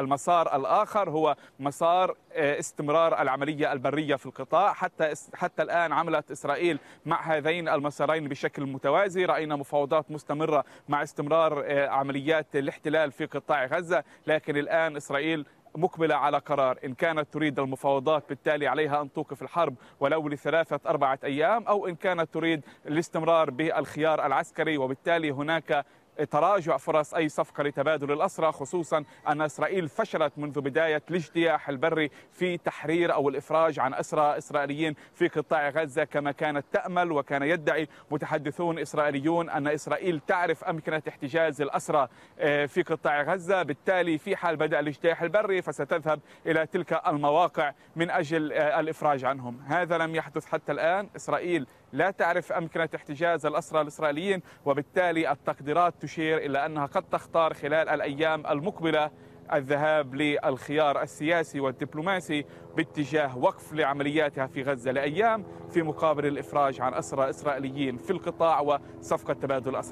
المسار الآخر هو مسار آه، استمرار العملية البرية في القطاع حتى حتى الآن عملت إسرائيل مع هذين المسارين بشكل متوازي رأينا مفاوضات مستمرة مع استمرار آه، عمليات الاحتلال في قطاع غزة لكن الآن إسرائيل مقبلة على قرار إن كانت تريد المفاوضات بالتالي عليها أن توقف الحرب ولو لثلاثة أربعة أيام أو إن كانت تريد الاستمرار بالخيار العسكري وبالتالي هناك تراجع فرص أي صفقة لتبادل الأسرى خصوصا أن إسرائيل فشلت منذ بداية الاجتياح البري في تحرير أو الإفراج عن أسرى إسرائيليين في قطاع غزة كما كانت تأمل وكان يدعي متحدثون إسرائيليون أن إسرائيل تعرف أمكنة احتجاز الأسرى آه، في قطاع غزة بالتالي في حال بدأ الاجتياح البري فستذهب إلى تلك المواقع من أجل آه، الإفراج عنهم هذا لم يحدث حتى الآن إسرائيل لا تعرف أمكنة احتجاز الأسرى الإسرائيليين وبالتالي التقديرات تشير إلى أنها قد تختار خلال الأيام المقبلة الذهاب للخيار السياسي والدبلوماسي باتجاه وقف لعملياتها في غزة لأيام في مقابل الإفراج عن أسرى إسرائيليين في القطاع وصفقة تبادل أسرى